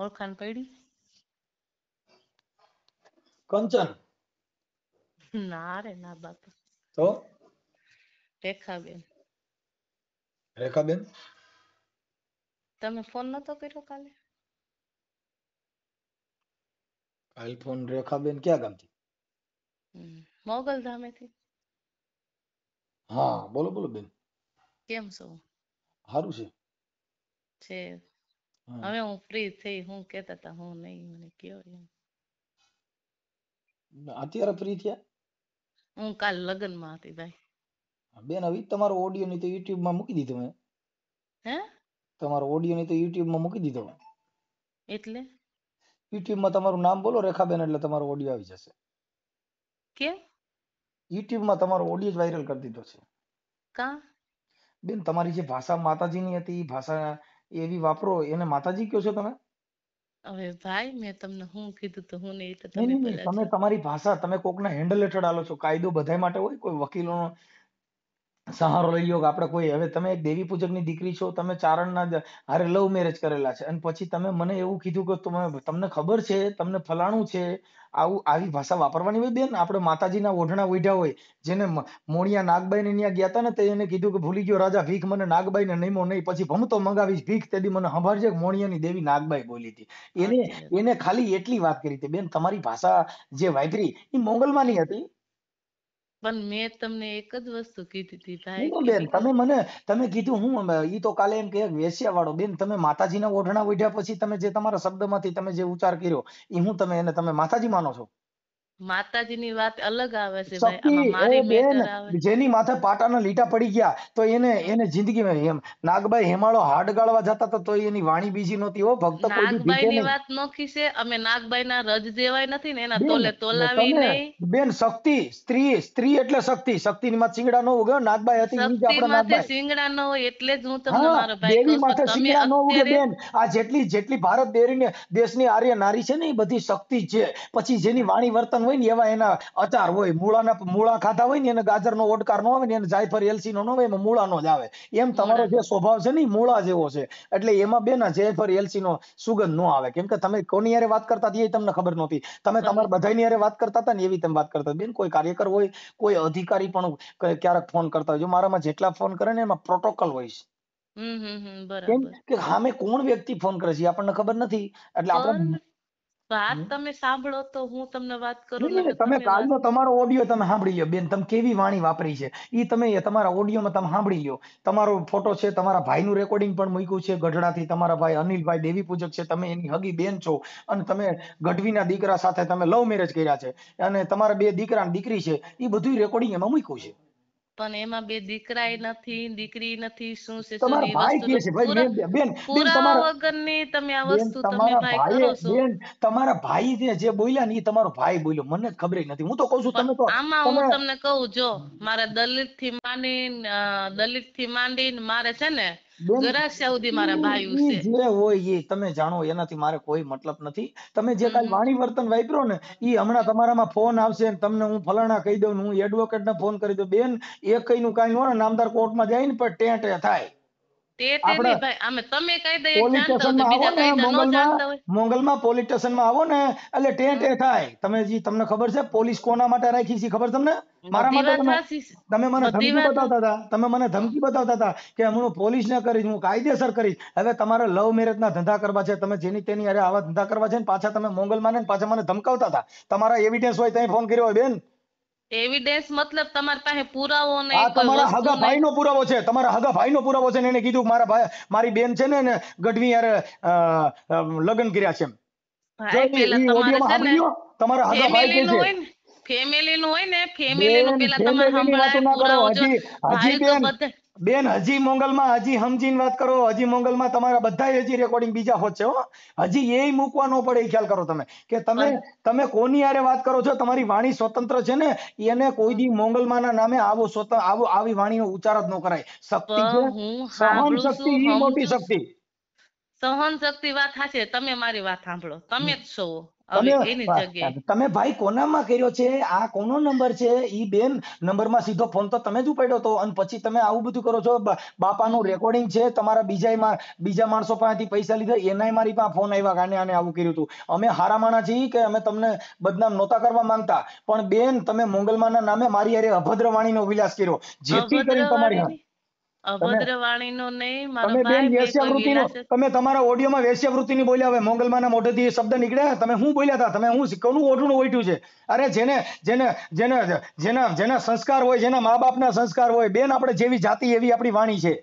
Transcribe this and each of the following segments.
ઓળખાણ પડી કંચન ના રે ના બાપા તો રેખાબેન રેખાબેન તમે ફોન નતો કર્યો કાલે કાલ ફોન રેખાબેન ક્યાં ગામથી મોગલ ધામેથી હા બોલો બોલો બેન કેમ છો સારું છે છે હવે હું ફ્રી થઈ હું કેતા હતા હું નહીં મને કયો એમ અત્યારે ફ્રી થયા હું કાલ લગન માં હતી ભાઈ બેન હવે તમારો ઓડિયો ની તો youtube માં મૂકી દીધો મેં હે તમારો ઓડિયો ની તો youtube માં મૂકી દીધો એટલે youtube માં તમારું નામ બોલો રેખા બેન એટલે તમારો ઓડિયો આવી જશે કે યુટ્યુબ માં તમારો ઓડિયો જ વાયરલ કરી દીધો છે કા બેન તમારી જે ભાષા માતાજીની હતી એ ભાષા એવી વાપરો એને માતાજી કહો છો તમે હવે ભાઈ મેં તમને હું કીધું તો હું નહીં તો તમે તમારી ભાષા તમે કોકના હેન્ડલ હેઠળ આલો છો કાયદો બધાય માટે હોય કોઈ વકીલોનો સહારો લઈ લ્યો આપણે કોઈ હવે તમે એક દેવી પૂજકની દીકરી છો તમે ચારણના હારે લવ મેરેજ કરેલા છે અને પછી તમે મને એવું કીધું કે તમે તમને ખબર છે તમને ફલાણું છે આવું આવી ભાષા વાપરવાની હોય બેન આપણે માતાજીના ઓઢણા ઓઢ્યા હોય જેને મોણિયા નાગબાઈને ત્યાં ગયા હતા ને તે એને કીધું કે ભૂલી ગયો રાજા ભીખ મને નાગબાઈને નહીમો નહીં પછી ભમતો મંગાવીશ ભીખ તે મને સંભાળજે મોણિયાની દેવી નાગબાઈ બોલી હતી એને એને ખાલી એટલી વાત કરી હતી બેન તમારી ભાષા જે વાપરી એ મોગલમાંની હતી પણ મેં તમને એક જ વસ્તુ કીધી તી ભાઈ બેન તમે મને તમે કીધું હું ઈ તો કાલે એમ કે વેશ્યા વાળો બેન તમે માતાજીના ઓઢણા ઓઢ્યા પછી તમે જે તમારા શબ્દમાંથી તમે જે ઉચ્ચાર કર્યો ઈ હું તમે એને તમે માતાજી માનો છો માતાજીની વાત અલગ આવે છે ભાઈ મારી બેન જેની માથે પાટાના લીટા પડી ગયા તો એને એને જિંદગીમાં એમ નાગબાઈ હેમાળો હાડ ગાળવા જતા તો તોય એની વાણી બીજી નહોતી હો ભક્ત કોઈ નાગબાઈની વાત નોખી છે અમે નાગબાઈના રજ જેવાય નથી ને એના તોલે તોલાવી નહીં બેન શક્તિ સ્ત્રી સ્ત્રી એટલે શક્તિ શક્તિની માં સિંગડા નો ઉગે નાગભાઈ હતી ઈ જ આપણા સિંગડા નો એટલે જ હું તમને મારો ભાઈ દેવી માથે સિંગડા નો ઉગે બેન આ જેટલી જેટલી ભારત દેરીને દેશની આર્ય નારી છે ને એ બધી શક્તિ છે પછી જેની વાણી વર્તન હોય હોય ને એવા એના અચાર હોય મૂળાના મૂળા ખાતા હોય ને એને ગાજરનો ઓડકાર નો આવે ને એને જાયફળ એલચીનો નો આવે એમાં મૂળાનો જ આવે એમ તમારો જે સ્વભાવ છે ને મૂળા જેવો છે એટલે એમાં બેન જાયફળ એલચીનો સુગંધ નો આવે કેમ કે તમે કોની યારે વાત કરતા એ તમને ખબર નહોતી તમે તમારા બધાની યારે વાત કરતા હતા ને એવી તમે વાત કરતા બેન કોઈ કાર્યકર હોય કોઈ અધિકારી પણ ક્યારેક ફોન કરતા હોય જો મારામાં જેટલા ફોન કરે ને એમાં પ્રોટોકોલ હોય છે કેમ કે સામે કોણ વ્યક્તિ ફોન કરે છે આપણને ખબર નથી એટલે આપણે વાત તમે સાંભળો તો હું તમને વાત કરું તમે કાલનો તમારો ઓડિયો તમે સાંભળી લ્યો બેન તમે કેવી વાણી વાપરી છે એ તમે તમારા ઓડિયોમાં તમે સાંભળી લ્યો તમારો ફોટો છે તમારા ભાઈનું રેકોર્ડિંગ પણ મૂક્યું છે ગઢડાથી તમારા ભાઈ અનિલભાઈ દેવી પૂજક છે તમે એની હગી બેન છો અને તમે ગઢવીના દીકરા સાથે તમે લવ મેરેજ કર્યા છે અને તમારા બે દીકરા દીકરી છે એ બધું રેકોર્ડિંગ એમાં મૂક્યું છે પણ એમાં બે દીકરાય નથી દીકરી નથી શું છે શું નહીં વસ્તુ પૂરા વગરની તમે આ વસ્તુ તમે ભાઈ કરો છો બેન તમારા ભાઈ જે જે બોલ્યા ને એ તમારો ભાઈ બોલ્યો મને જ ખબર નથી હું તો કહું છું તમે તો આમાં હું તમને કહું જો મારે દલિત થી માંડી દલિત થી માંડીને મારે છે ને હોય એ તમે જાણો એનાથી મારે કોઈ મતલબ નથી તમે જે કાલ વાણી વર્તન વાપરો ને એ હમણાં તમારામાં ફોન આવશે તમને હું ફલાણા કહી દઉં હું એડવોકેટ ને ફોન કરી દઉં બેન એ કઈ નું કઈ નો નામદાર કોર્ટમાં જાય ને પણ ટેં થાય પોલીસ તમે કોના માટે રાખી છે ખબર તમને મારા માટે તમે મને ધમકી બતાવતા હતા તમે મને ધમકી બતાવતા હતા કે હું પોલીસ ને કરીશ હું કાયદેસર કરીશ હવે તમારે લવ મેરેજ ના ધંધા કરવા છે તમે જેની તેની અરે આવા ધંધા કરવા છે ને પાછા તમે મોગલમાં ને પાછા મને ધમકાવતા હતા તમારા એવિડન્સ હોય ત્યાં ફોન કર્યો હોય બેન એવિડન્સ મતલબ તમારી પાસે પુરાવો ને આ તમારા હગા ભાઈનો પુરાવો છે તમારા હગા ભાઈનો પુરાવો છે ને એને કીધું મારા ભાઈ મારી બેન છે ને ને ગઢવી યાર લગ્ન કર્યા છે તમારા હગા ભાઈ કે છે ફેમિલી નું હોય ને ફેમિલી નું પેલા તમારે સંભળાય પુરાવો જો ભાઈ તો બેન હજી મોંગલમાં હજી સમજીને વાત કરો હજી મોંગલમાં તમારા બધા હજી રેકોર્ડિંગ બીજા હોત છે હજી એ મૂકવા પડે એ ખ્યાલ કરો તમે કે તમે તમે કોની આરે વાત કરો છો તમારી વાણી સ્વતંત્ર છે ને એને કોઈ દી મોંગલમાના નામે આવો સ્વતંત્ર આવો આવી વાણીનો ઉચ્ચાર જ ન કરાય શક્તિ સહન શક્તિ મોટી શક્તિ સહન શક્તિ વાત સાચી તમે મારી વાત સાંભળો તમે જ છો તમે ભાઈ કોનામાં કર્યો છે આ કોનો નંબર છે ઈ બે નંબરમાં સીધો ફોન તો તમે જ ઉપાડ્યો હતો અને પછી તમે આવું બધું કરો છો બાપાનું રેકોર્ડિંગ છે તમારા બીજા બીજા માણસો પાસેથી પૈસા લીધા એનાય મારી પાસે ફોન આવ્યા કાને આને આવું કર્યું હતું અમે હારા માણા છીએ કે અમે તમને બદનામ નોતા કરવા માંગતા પણ બેન તમે મોંગલમાના નામે મારી હારે અભદ્ર વાણીનો વિલાસ કર્યો જેથી કરીને તમારી તમે તમારા ઓડિયોમાં વેશ્યાવૃત્તિની બોલ્યા હવે મોંગલમાના મોઢેથી શબ્દ નીકળ્યા તમે શું બોલ્યા હતા તમે શું કોનું ઓઢું ઓઢ્યું છે અરે જેને જેને જેને જેના જેના સંસ્કાર હોય જેના મા બાપના સંસ્કાર હોય બેન આપણે જેવી જાતિ એવી આપણી વાણી છે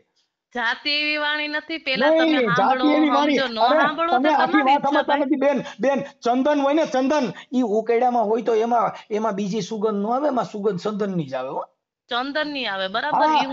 બેન બેન ચંદન હોય ને ચંદન ઈ ઉકેડામાં હોય તો એમાં એમાં બીજી સુગંધ નો આવે એમાં સુગંધ ચંદનની જ આવે હો ચંદન ની આવે બરાબર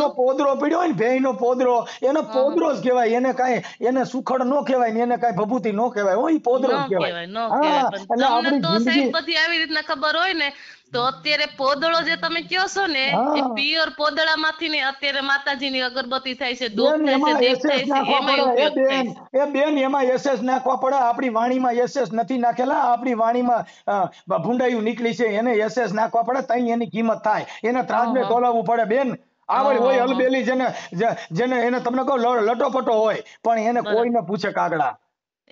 નો પોદરો પીડ્યો હોય ને ભેંયનો પોદરો એને પોદરો જ કહેવાય એને કઈ એને સુખડ નો કહેવાય ને એને કઈ ભભૂતિ નો કહેવાય હો ઈ પોદરો જ કહેવાય હા એટલે આપણી જિંદગી બધી આવી રીતના ખબર હોય ને તો અત્યારે પોદળો જે તમે કયો છો ને એ પ્યોર પોદળા માંથી ને અત્યારે માતાજીની અગરબત્તી થાય છે ધૂપ થાય છે દેખ થાય છે બેન એ બેન એમાં એસએસ નાખવા પડે આપણી વાણીમાં એસએસ નથી નાખેલા આપણી વાણીમાં ભૂંડાયું નીકળી છે એને એસએસ નાખવા પડે તઈ એની કિંમત થાય એને ત્રાસને તોલાવવું પડે બેન આવડ હોય હલબેલી જેને જેને એને તમને કહો લટોપટો હોય પણ એને કોઈને પૂછે કાગડા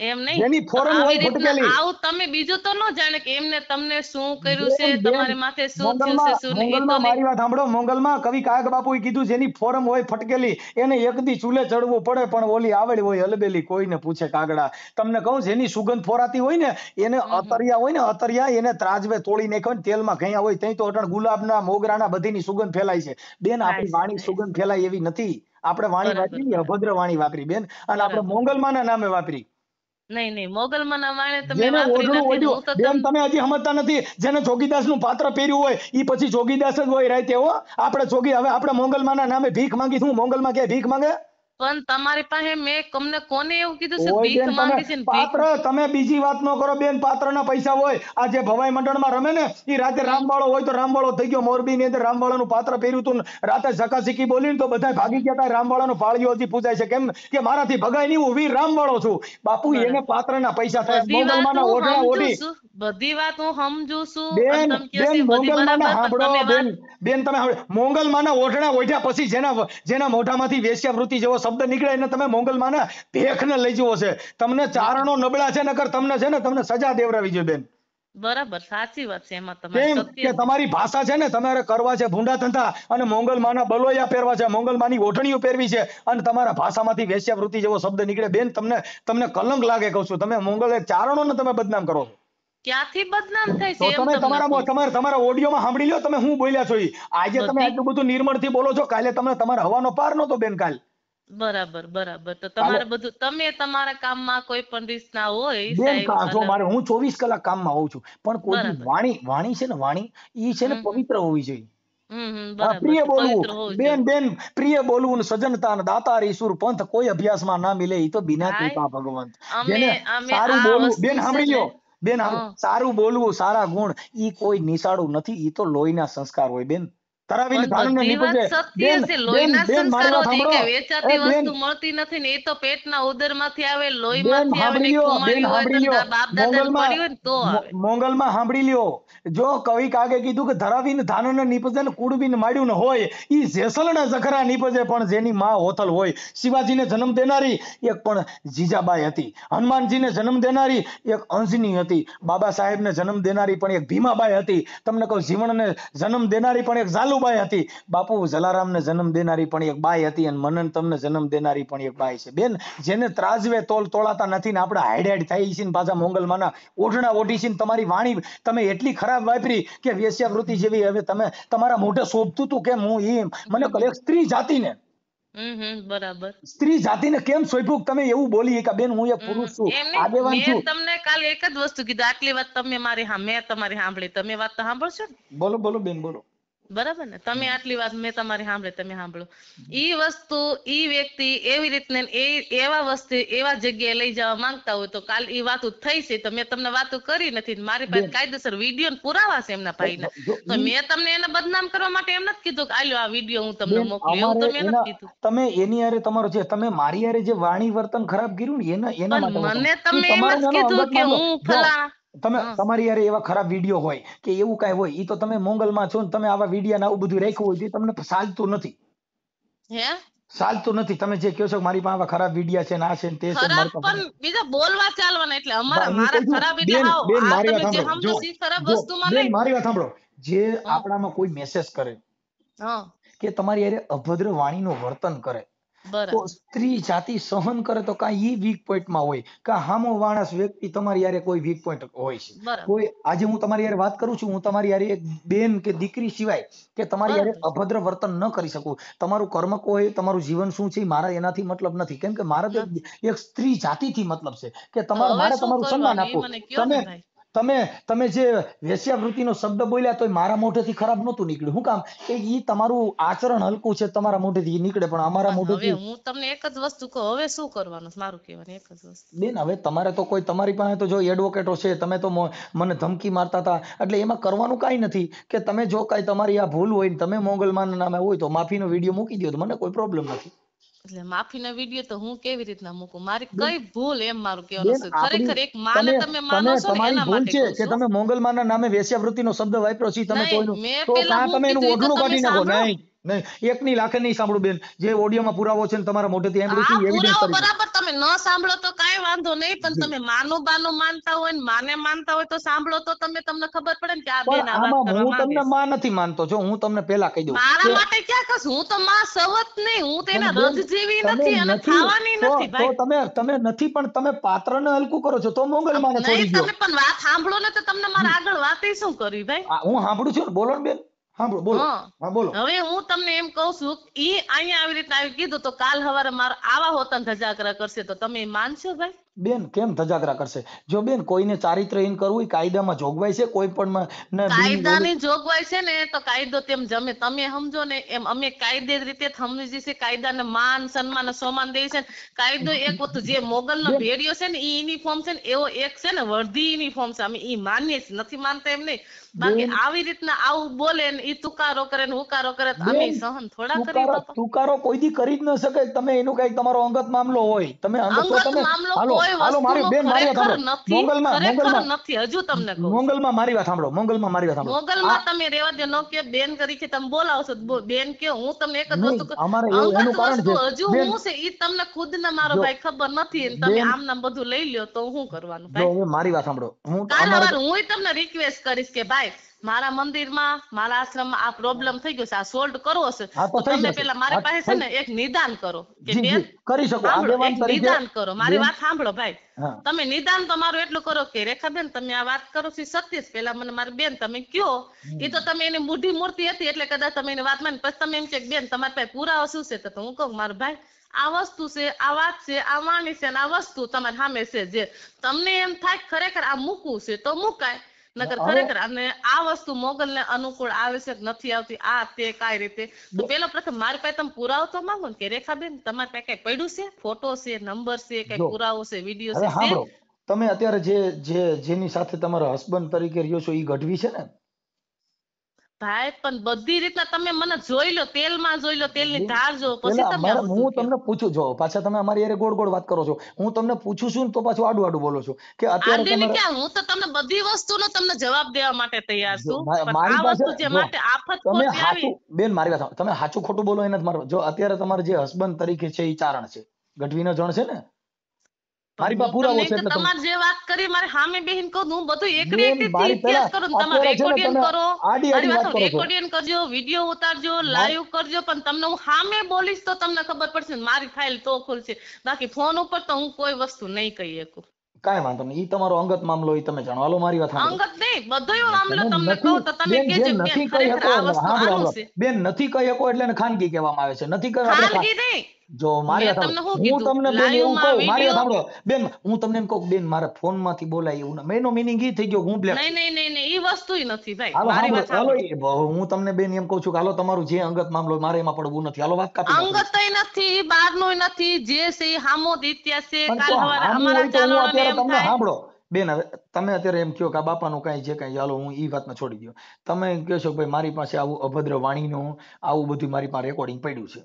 એમ નહીં એની ફોરમ હોય ફટકેલી આવું તમે બીજું તો ન જાણે કે એમને તમને શું કર્યું છે તમારે માથે શું થયું છે શું નહીં તો મારી વાત સાંભળો મોંગલમાં કવિ કાગ બાપુએ કીધું જેની ફોરમ હોય ફટકેલી એને એકદી ચૂલે ચડવું પડે પણ ઓલી આવડ હોય હલબેલી કોઈને પૂછે કાગડા તમને કહું જેની સુગંધ ફોરાતી હોય ને એને અતરિયા હોય ને અતરિયા એને ત્રાજવે તોડી નાખ્યો ને તેલમાં ઘયા હોય ત્યાં તો અટણ ગુલાબના મોગરાના બધીની સુગંધ ફેલાય છે બેન આપણી વાણી સુગંધ ફેલાય એવી નથી આપણે વાણી વાપરી અભદ્ર વાણી વાપરી બેન અને આપણે મોંગલમાના નામે વાપરી નહીં નહીં મોગલમાં ના માણે તમે બેન તમે હજી સમજતા નથી જેને જોગીદાસ નું પાત્ર પહેર્યું હોય એ પછી જોગીદાસ જ હોય રાતે હો આપણે જોગી હવે આપણે મોગલમાં ના નામે ભીખ માંગી માંગીશું મોગલમાં ક્યાંય ભીખ માંગે પણ તમારી પાસે મેં તમને કોને એવું કીધું છે ભીખ માંગે છે પાત્ર તમે બીજી વાત ન કરો બેન પાત્રના પૈસા હોય આ જે ભવાઈ મંડળમાં રમે ને એ રાતે રામબાળો હોય તો રામબાળો થઈ ગયો મોરબી ની અંદર રામબાળાનું પાત્ર પહેર્યું હતું રાતે ઝકાઝકી બોલી તો બધા ભાગી ગયા હતા રામબાળાનો પાળીઓ હજી પૂજાય છે કેમ કે મારાથી ભગાય નહીં હું વીર રામબાળો છું બાપુ એને પાત્ર ના પૈસા થાય બધી વાત મોગલમાંના હું ઓઢી બધી વાત હું સમજુ છું બેન બેન છો બધી મોગલમાંના બરાબર, બેન બેન તમે હાંભળો. મોગલમાંના ઓઢણા ઓઢ્યા પછી જેના જેના મોઢામાંથી વૃત્તિ જેવો શબ્દ નીકળે એને તમે મોગલમાં ભેખને લઈ જવો છે તમને ચારણો નબળા છે નકર તમને છે ને તમને સજા દેવરાવી જોઈએ બેન બરાબર સાચી વાત છે ભૂંડા ધંધા અને મોંગલમાના બલોયા પહેરવા છે મોંગલમાની ઓઢણીઓ પહેરવી છે અને તમારા ભાષામાંથી વેશ્યાવૃત્તિ જેવો શબ્દ નીકળે બેન તમને તમને કલંક લાગે કહું છું તમે મોંગલ ચારણો ને તમે બદનામ કરો બદનામ તમે તમારા તમારા તમારા ઓડિયોમાં સાંભળી લો તમે હું બોલ્યા છો આજે તમે આટલું બધું નિર્મળથી બોલો છો કાલે તમને તમારા હવાનો પાર નતો બેન કાલે બરાબર બરાબર તો તમારે બધું તમે તમારા કામમાં કોઈ પણ રીતના હોય બેન જો મારે હું ચોવીસ કલાક કામમાં હોઉં છું પણ કોઈ વાણી વાણી છે ને વાણી એ છે ને પવિત્ર હોવી જોઈએ પ્રિય બોલવું બેન બેન પ્રિય બોલવું સજનતા દાતા ઈશુર પંથ કોઈ અભ્યાસમાં ના મિલે એ તો બિના કૃપા ભગવંત સારું બોલવું બેન સાંભળી લો બેન સારું બોલવું સારા ગુણ ઈ કોઈ નિશાળું નથી ઈ તો લોહીના સંસ્કાર હોય બેન તરાવીને ધાનને સાંભળી લ્યો જો કવિ કાગે કીધું કે ધરાવીને ધાનને નીપજે કુડબીને માડ્યું ને હોય ઈ જેસલના જખરા નીપજે પણ જેની માં હોથલ હોય શિવાજીને જન્મ દેનારી એક પણ જીજાબાઈ હતી હનુમાનજીને જન્મ દેનારી એક અંજની હતી બાબા સાહેબને જન્મ દેનારી પણ એક ભીમાબાઈ હતી તમને કહું જીવણને જન્મ દેનારી પણ એક ઝાલુ લાલુબાઈ હતી બાપુ જલારામને જન્મ દેનારી પણ એક બાઈ હતી અને મનન તમને જન્મ દેનારી પણ એક બાઈ છે બેન જેને ત્રાજવે તોલ તોળાતા નથી ને આપણે હાઈડ હાઈડ થઈ છે ને પાછા મોંગલમાંના ઓઢણા ઓઢી છે તમારી વાણી તમે એટલી ખરાબ વાપરી કે વેશ્યાવૃત્તિ જેવી હવે તમે તમારા મોઢે શોભતું તું કેમ હું એમ મને કલે સ્ત્રી જાતિને સ્ત્રી જાતિને કેમ સોયફુક તમે એવું બોલી કે બેન હું એક પુરુષ છું આગેવાન છું તમને કાલે એક જ વસ્તુ કીધું આટલી વાત તમે મારી હા મેં તમારી સાંભળી તમે વાત તો સાંભળશો બોલો બોલો બેન બોલો બરાબર ને તમે આટલી વાત મેં તમારી સાંભળે તમે સાંભળો ઈ વસ્તુ ઈ વ્યક્તિ એવી રીતને એ એવા વસ્તુ એવા જગ્યાએ લઈ જવા માંગતા હોય તો કાલ ઈ વાતો થઈ છે તો મેં તમને વાતો કરી નથી મારી પાસે કાયદેસર વિડીયો પુરાવા છે એમના ભાઈના તો મેં તમને એને બદનામ કરવા માટે એમ નથી કીધું કે આલ્યો આ વિડીયો હું તમને મોકલું એવું તમે નથી કીધું તમે એની હારે તમારો જે તમે મારી હારે જે વાણી વર્તન ખરાબ કર્યું ને એના એના મને તમે એમ કીધું કે હું ફલાણા તમે તમારી યાર એવા ખરાબ વિડીયો હોય કે એવું કાંઈ હોય ઈ તો તમે મોંગલમાં છો ને તમે આવા વિડીયા ને આવું બધું રાખ્યું હોય તો તમને ચાલતું નથી ચાલતું નથી તમે જે કહો છો મારી પાસે આવા ખરાબ વિડીયા છે ને આ છે ને તે છે ખરાબ પણ બીજા બોલવા ચાલવાના એટલે અમારા મારા ખરાબ એટલે બેન મારી વાત સાંભળો જો ખરાબ વસ્તુમાં નહીં મારી વાત સાંભળો જે આપણામાં કોઈ મેસેજ કરે કે તમારી યારે અભદ્ર વાણીનું વર્તન કરે તો સ્ત્રી જાતિ સહન કરે તો કાં ઈ વીક પોઈન્ટમાં હોય કાં હામો માણસ વ્યક્તિ તમારી હારે કોઈ વીક પોઈન્ટ હોય છે કોઈ આજે હું તમારી હારે વાત કરું છું હું તમારી હારે એક બેન કે દીકરી સિવાય કે તમારી હારે અભદ્ર વર્તન ન કરી શકું તમારું કર્મ કોઈ તમારું જીવન શું છે મારા એનાથી મતલબ નથી કેમ કે મારા એક એક સ્ત્રી જાતિથી મતલબ છે કે તમારે મારે તમારું સન્માન કરવાનું આપવું તમે તમે તમે જે વેશ્યાવૃત્તિનો શબ્દ બોલ્યા તો મારા મોઢેથી ખરાબ નહોતું નીકળ્યું શું કામ કે ઈ તમારું આચરણ હલકું છે તમારા મોઢેથી નીકળે પણ અમારા મોઢેથી હું તમને એક જ વસ્તુ કહું હવે શું કરવાનું મારું કહેવાનું એક જ વસ્તુ બેન હવે તમારે તો કોઈ તમારી પાસે તો જો એડવોકેટો છે તમે તો મને ધમકી મારતા હતા એટલે એમાં કરવાનું કાંઈ નથી કે તમે જો કાંઈ તમારી આ ભૂલ હોય ને તમે મોગલમાના નામે હોય તો માફીનો વિડીયો મૂકી દો તો મને કોઈ પ્રોબ્લેમ નથી એટલે માફીનો વિડીયો તો હું કેવી રીતના મૂકું મારી કઈ ભૂલ એમ મારું કહેવાનું છે ખરેખર એક માને તમે માનો છો ને એના માટે છે કે તમે મોંગલમાના નામે વેશ્યાવૃત્તિનો શબ્દ વાપરો છે તમે તો તમે એનું ઓઢણું કાઢી નાખો નહીં નહીં એકની લાખે નહીં સાંભળું બેન જે ઓડિયોમાં પુરાવો છે ને તમારા મોઢેથી એમ છે એવિડન્સ બરાબર તમે ન સાંભળો તો કાઈ વાંધો નહીં પણ તમે માનું બાનું માનતા હોય ને માને માનતા હોય તો સાંભળો તો તમે તમને ખબર પડે ને કે આ બેન આ વાત હું તમને માં નથી માનતો જો હું તમને પહેલા કહી દઉં મારા માટે ક્યાં કસ હું તો માં સવત નહીં હું તેના રદ જેવી નથી અને ખાવાની નથી તો તમે તમે નથી પણ તમે પાત્રને હલકું કરો છો તો મોંગલ માને છોડી દો તમે પણ વાત સાંભળો ને તો તમને મારા આગળ વાતે શું કરી ભાઈ હું સાંભળું છું બોલો ને બેન હવે હું તમને એમ કઉ છું ઈ અહીંયા આવી રીતના આવી કીધું તો કાલ હવારે મારા આવા હોતા ધજાગરા કરશે તો તમે માનશો ભાઈ બેન કેમ ધજાગરા કરશે જો બેન કોઈને ચારિત્રહીન કરવું કાયદામાં જોગવાઈ છે કોઈ પણ કાયદાની જોગવાઈ છે ને તો કાયદો તેમ જમે તમે સમજો ને એમ અમે કાયદે રીતે સમજી છે કાયદાને માન સન્માન સમાન દે છે કાયદો એક વસ્તુ જે મોગલનો ભેડિયો છે ને એ યુનિફોર્મ છે ને એવો એક છે ને વર્ધી યુનિફોર્મ છે અમે એ માનીએ છીએ નથી માનતા એમ નહીં બાકી આવી રીતના આવું બોલે ને એ તુકારો કરે ને હુકારો કરે અમે સહન થોડા કરી તુકારો કોઈ દી કરી જ ન શકે તમે એનું કઈ તમારો અંગત મામલો હોય તમે અંગત મામલો કોઈ મારી વાત સાંભળો બેન કે હું તમને હજુ હું છે ઈ તમને ખુદને મારો ભાઈ ખબર નથી તમે આમ નામ બધું લઈ લ્યો તો હું કરવાનું મારી વાત સાંભળો હું કાલ હું તમને રિક્વેસ્ટ કરીશ કે ભાઈ મારા મંદિરમાં મારા આશ્રમમાં આ પ્રોબ્લેમ થઈ ગયો છે આ સોલ્વ કરવો છે તો તમે પેલા મારી પાસે છે ને એક નિદાન કરો કે બેન કરી શકો નિદાન કરો મારી વાત સાંભળો ભાઈ તમે નિદાન તો મારું એટલું કરો કે રેખાબેન તમે આ વાત કરો છો સત્ય છે પેલા મને મારી બેન તમે કયો એ તો તમે એની બુઢી મૂર્તિ હતી એટલે કદાચ તમે એની વાત માની પછી તમે એમ કે બેન તમારી પાસે પુરાવો શું છે તો હું કહું મારો ભાઈ આ વસ્તુ છે આ વાત છે આ વાણી છે અને આ વસ્તુ તમારી સામે છે જે તમને એમ થાય ખરેખર આ મૂકવું છે તો મુકાય નકર ખરેખર અને આ વસ્તુ મોગલ ને અનુકૂળ આવે નથી આવતી આ તે કઈ રીતે તો પેલો પ્રથમ મારી પાસે તમે પુરાવો તો માંગો ને કે રેખાબેન તમારે પાસે કઈ પડ્યું છે ફોટો છે નંબર છે કઈ પુરાવો છે વિડીયો છે તમે અત્યારે જે જે જેની સાથે તમારો હસબન્ડ તરીકે રહ્યો છો એ ગઢવી છે ને ભાઈ પણ બધી રીતના તમે મને જોઈ લો તેલમાં જોઈ લો તેલની ધાર જો પછી તમે હું તમને પૂછું જો પાછા તમે અમારી યારે ગોળ ગોળ વાત કરો છો હું તમને પૂછું છું તો પાછું આડું આડું બોલો છો કે અત્યારે તમે ક્યાં હું તો તમને બધી વસ્તુનો તમને જવાબ દેવા માટે તૈયાર છું મારી વસ્તુ જે માટે આફત તમે હાચું બેન મારી વાત તમે હાચું ખોટું બોલો એને જ મારો જો અત્યારે તમારે જે હસબન્ડ તરીકે છે એ ચારણ છે ગઢવીનો જણ છે ને મારી બા પૂરા છે એટલે તમાર જે વાત કરી મારે હામે બેહીન કહું હું બધું એકડી એકડી ઇતિહાસ કરો તમે રેકોર્ડિંગ કરો મારી વાત રેકોર્ડિંગ કરજો વિડિયો ઉતારજો લાઈવ કરજો પણ તમને હું હામે બોલીશ તો તમને ખબર પડશે મારી ફાઇલ તો ખુલશે બાકી ફોન ઉપર તો હું કોઈ વસ્તુ નહીં કહી શકું કાંઈ વાંધો નહીં ઈ તમારો અંગત મામલો ઈ તમે જણાવો મારી વાત અંગત નહીં બધોય મામલો તમને કહો તો તમે કે જે નથી કહી શકો બેન નથી કહી શકો એટલે ખાનગી કહેવામાં આવે છે નથી કહેવાય ખાનગી નહીં જો મારે હું તમને બેન એવું કહું મારે સાંભળો બેન હું તમને એમ કહું બેન મારા ફોન માંથી બોલાય એવું ના મેનો મિનિંગ ઈ થઈ ગયો હું બ્લેક નહીં નહીં નહીં નહીં ઈ વસ્તુ નથી ભાઈ મારી વાત હાલો હું તમને બેન એમ કહું છું કે હાલો તમારું જે અંગત મામલો મારે એમાં પડવું નથી હાલો વાત કાપી અંગત નથી બહારનો નથી જે છે હામો ઇતિહાસ છે અમારા ચાલવાને એમ તમને સાંભળો બેન તમે અત્યારે એમ કહો કે આ બાપાનું કઈ છે કઈ ચાલો હું એ વાતમાં છોડી દઉં તમે કહો છો ભાઈ મારી પાસે આવું અભદ્ર વાણીનું આવું બધું મારી પાસે રેકોર્ડિંગ પડ્યું છે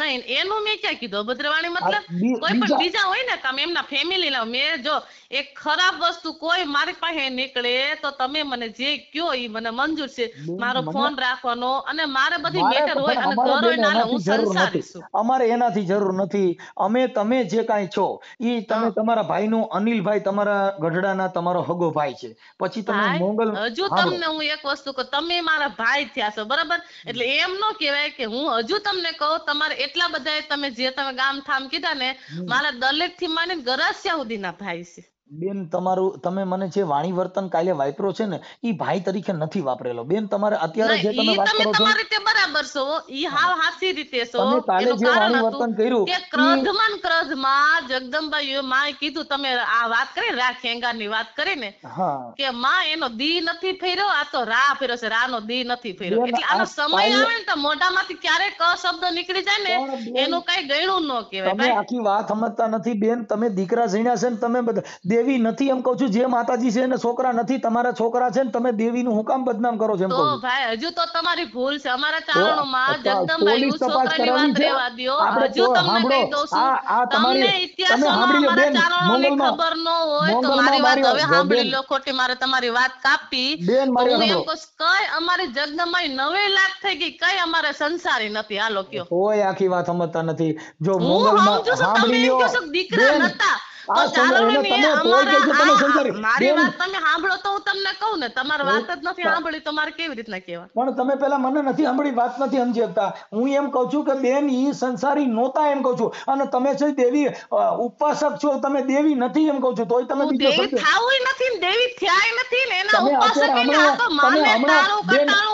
નહીં એનું મેં ક્યાં કીધું અભદ્રવાણી મતલબ કોઈ પણ બીજા હોય ને તમે એમના ફેમિલી ના મેં જો એક ખરાબ વસ્તુ કોઈ મારી પાસે નીકળે તો તમે મને જે કયો એ મને મંજૂર છે મારો ફોન રાખવાનો અને મારે બધી મેટર હોય અને ઘર હોય ના હું સંસારી છું અમારે એનાથી જરૂર નથી અમે તમે જે કાંઈ છો એ તમે તમારા ભાઈનું અનિલભાઈ તમારા ગઢડાના તમારો હગો ભાઈ છે પછી તમે મોંગલ હજુ તમને હું એક વસ્તુ કહું તમે મારા ભાઈ થયા છો બરાબર એટલે એમ નો કહેવાય કે હું હજુ તમને કહું તમારે એટલા બધા તમે જે તમે ગામ થામ કીધા ને મારા દલેક થી માંડીને ગરાસિયા સુધીના ભાઈ છે બેન તમારું તમે મને જે વાણી વર્તન કાલે વાપરો છે ને એ ભાઈ તરીકે નથી વાપરેલો બેન તમારે અત્યારે જે તમે વાત કરો છો રીતે બરાબર છો ઈ હાવ હાસી રીતે છો તમે કાલે જે વાણી વર્તન કર્યું કે ક્રોધમાન ક્રોધમાં જગદંબાઈ માં કીધું તમે આ વાત કરી રા ખેંગા વાત કરી ને કે માં એનો દી નથી ફેર્યો આ તો રા ફેર્યો છે રા નો દી નથી ફેર્યો એટલે આનો સમય આવે ને તો મોઢામાંથી ક્યારે ક શબ્દ નીકળી જાય ને એનું કઈ ગયણું ન કહેવાય તમે આખી વાત સમજતા નથી બેન તમે દીકરા ઝીણ્યા છે ને તમે બધા દેવી નથી એમ કહું છું જે માતાજી છે ને છોકરા નથી તમારા છોકરા છે ને તમે દેવીનું હું કામ બદનામ કરો છો એમ કહું ભાઈ હજુ તો તમારી ભૂલ છે અમારા કારણોમાં જગદંબા યુ છોકરાની વાત રહેવા દો હજુ તમને કહી દઉં છું આ તમારી તમે સાંભળી લો બેન મંગલમાં ખબર ન હોય તો મારી વાત હવે સાંભળી લો ખોટી મારે તમારી વાત કાપી હું એમ કહું કઈ અમારે જગદંબા નવે લાખ થઈ ગઈ કઈ અમારે સંસારી નથી હાલો કયો કોઈ આખી વાત સમજતા નથી જો મંગલમાં સાંભળી લો દીકરા નતા હું એમ કહું છું કે બેન ઈ સંસારી નોતા એમ કહું છું અને તમે છે દેવી ઉપાસક છો તમે દેવી નથી એમ કહું છું તોય તમે બીજો દેવી થાવું નથી દેવી થયાય નથી ને એના ઉપાસક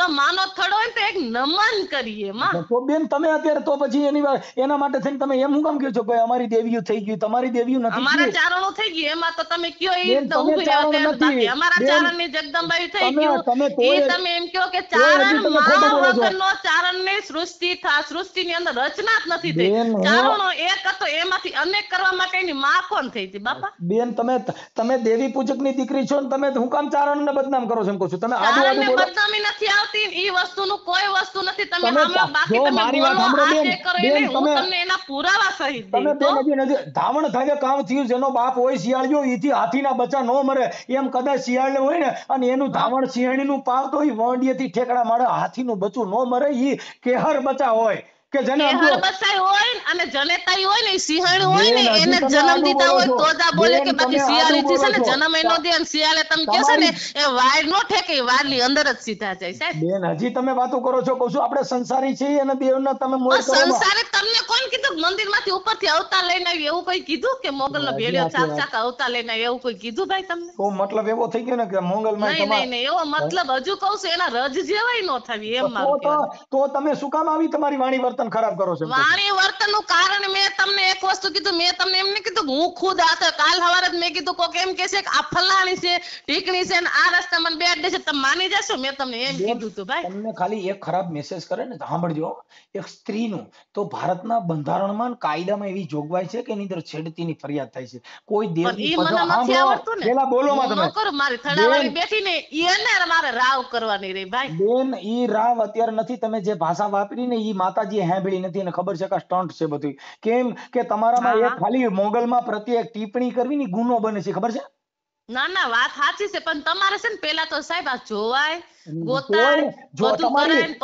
તો માનો થડો હોય તો એક નમન કરીએ માં તો બેન તમે અત્યારે તો પછી એની એના માટે થઈને તમે એમ હું કામ કહો છો ભાઈ અમારી દેવીયું થઈ ગયું તમારી દેવીયું નથી અમારા ચારણો થઈ ગયું એમાં તો તમે કયો એ ઊભી રહ્યો બાકી અમારા ચારણ ની જગદંબાઈ થઈ ગયું એ તમે એમ કહો કે ચારણ માનવ વગરનો ચારણ ની સૃષ્ટિ થા સૃષ્ટિ ની અંદર રચના જ નથી થઈ ચારણો એક હતો એમાંથી અનેક કરવા માટે એની માં કોણ થઈ હતી બાપા બેન તમે તમે દેવી પૂજક ની દીકરી છો ને તમે હું કામ ચારણ ને બદનામ કરો છો એમ કહો છો તમે આડું આડું બદનામી નથી આવતી નથી ઈ વસ્તુનું કોઈ વસ્તુ નથી તમે બાકી તમે બોલો આ તે હું તમને એના પુરાવા સહિત તમે બે નદી નદી ધાવણ થાય કામ થયું જેનો બાપ હોય શિયાળ્યો હાથી ના બચ્ચા નો મરે એમ કદાચ શિયાળ હોય ને અને એનું ધાવણ શિયાળીનું પાવ તો ઈ વંડીએથી ઠેકડા મારે નું બચ્ચું નો મરે એ કેહર બચ્ચા હોય કે જેને હરમસાઈ હોય અને જનેતાઈ હોય ને સિંહણ હોય ને એને જન્મ દીધા હોય તો જ આ બોલે કે બાકી શિયાળી થી છે ને જન્મ એનો દે અને શિયાળે તમે કહો છો ને એ વાર નો ઠેકે વાર ની અંદર જ સીધા જાય સાહેબ બેન હજી તમે વાતો કરો છો કહું છું આપણે સંસારી છીએ અને દેવ ના તમે મોય કરો સંસારે તમને કોણ કીધું મંદિર માંથી ઉપર થી અવતાર લઈને આવ્યું એવું કોઈ કીધું કે મોગલ નો ભેળ્યો ચાક ચાક આવતા લઈને આવ્યું એવું કોઈ કીધું ભાઈ તમને ઓ મતલબ એવો થઈ ગયો ને કે મોગલ માં નહીં નહીં એવો મતલબ હજુ કહું છું એના રજ જેવાય નો થવી એમ મારું તો તમે શું કામ આવી તમારી વાણી વર્ત વર્તન ખરાબ કરો છો મારી વર્તન નું કારણ મેં તમને એક વસ્તુ કીધું મેં તમને એમ નહીં કીધું હું ખુદ આ કાલ હવારે જ મેં કીધું કોક એમ કે છે કે આ ફલાણી છે ઢીકણી છે આ રસ્તા મને બેડ છે તમે માની જશો મેં તમને એમ કીધું હતું ભાઈ તમને ખાલી એક ખરાબ મેસેજ કરે ને સાંભળજો એક સ્ત્રીનું તો ભારતના બંધારણમાં કાયદામાં એવી જોગવાઈ છે કે એની અંદર છેડતી ની ફરિયાદ થાય છે કોઈ દેવની પેલા બોલો માં તમે કરો મારી થડાવાળી બેઠી ને એને મારે રાવ કરવાની રે ભાઈ બેન ઈ રાવ અત્યારે નથી તમે જે ભાષા વાપરી ને ઈ માતાજી સાંભળી નથી અને ખબર છે કે સ્ટન્ટ છે બધું કેમ કે તમારામાં એક ખાલી મોગલમાં પ્રત્યે ટિપ્પણી કરવી ની ગુનો બને છે ખબર છે ના ના વાત સાચી છે પણ તમારે છે ને પેલા તો સાહેબ આ જોવાય તમારી